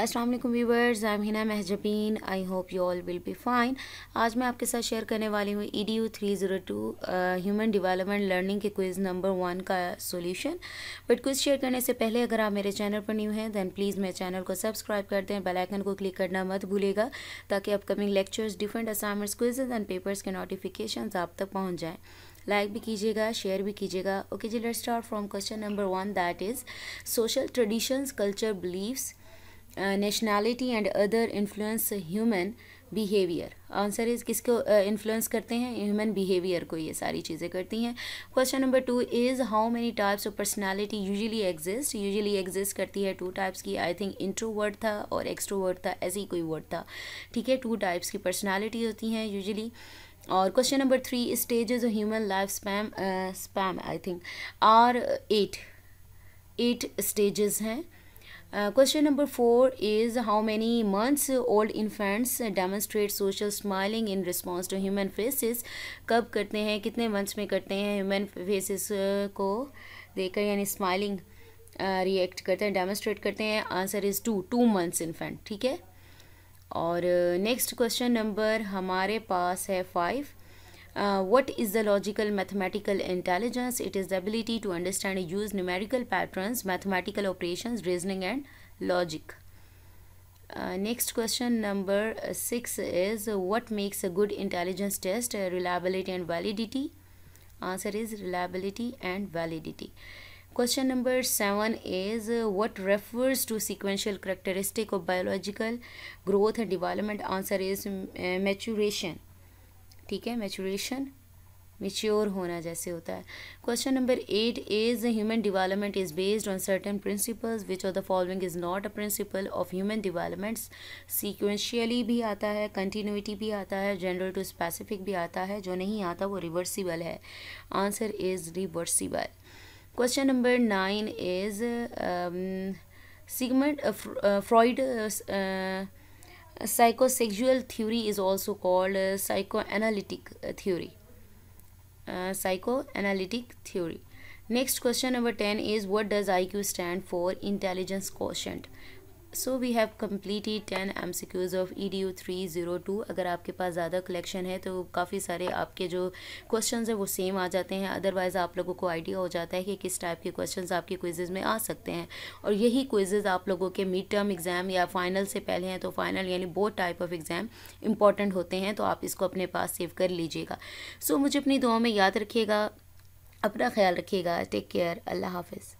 अस्सलाम वालेकुम viewers I am Hina Mahjabeen I hope you all will be fine आज मैं आपके साथ शेयर करने वाली हूँ E D U three zero two human development learning के क्विज़ नंबर वन का सॉल्यूशन बट क्विज़ शेयर करने से पहले अगर आप मेरे चैनल पर न्यू हैं दैन प्लीज़ मेरे चैनल को सब्सक्राइब कर दें बेलाइकन को क्लिक करना मत भूलेगा ताकि upcoming lectures different assignments quizzes and papers के नोटिफिकेशन आप तक पहुँच जाएँ लाइक भी कीजिएगा शेयर भी कीजिएगा ओके जी let start from question number one that is social traditions culture beliefs nationality and other influence human behaviour answer is किसको इन्फ्लुएंस uh, करते हैं ह्यूमन बिहेवियर को ये सारी चीज़ें करती हैं question number two is how many types of personality usually exist usually exist करती है टू टाइप्स की आई थिंक वर्ड था और वर्ड था ऐसे ही कोई वर्ड था ठीक है टू टाइप्स की पर्सनालिटी होती हैं यूजुअली और question number three stage of human life span span I think are eight eight stages हैं question number four is how many months old infants demonstrate social smiling in response to human faces कब करते हैं कितने months में करते हैं human faces uh, को देखकर यानी स्माइलिंग रिएक्ट uh, करते हैं डेमोस्ट्रेट करते हैं answer is two two months infant ठीक है और नेक्स्ट क्वेश्चन नंबर हमारे पास है five Uh, what is the logical mathematical intelligence? It is the ability to understand and use numerical patterns, mathematical operations, reasoning and logic. Uh, next question number uh, 6 is what makes a good intelligence test? Uh, reliability and validity. Answer is reliability and validity. Question number 7 is uh, what refers to sequential characteristic of biological growth and development? Answer is mm, uh, maturation. ठीक है maturation mature होना जैसे होता है question number eight is human development is based on certain principles which of the following is not a principle of human developments sequentially भी आता है continuity भी आता है जनरल टू स्पेसिफिक भी आता है जो नहीं आता वो रिवर्सिबल है answer is reversible question number nine is Sigmund Freud A psychosexual theory is also called psychoanalytic uh, theory. Uh, psychoanalytic theory. Next question number 10 is what does IQ stand for? Intelligence quotient. So we have completed ten M C Qs of E D U three zero two अगर आपके पास ज़्यादा collection है तो काफ़ी सारे आपके जो question हैं वो सेम आ जाते हैं अदरवाइज़ आप लोगों को आइडिया हो जाता है कि किस टाइप के क्वेश्चन आपके क्विजेज़ में आ सकते हैं और यही क्विजेज़ आप लोगों के मिड टर्म एग्ज़ाम या फाइनल से पहले हैं तो फाइनल यानी both type of exam important होते हैं तो आप इसको अपने पास सेव कर लीजिएगा सो so, मुझे अपनी दुआ में याद रखिएगा अपना ख्याल रखिएगा टेक केयर अल्लाह हाफिज़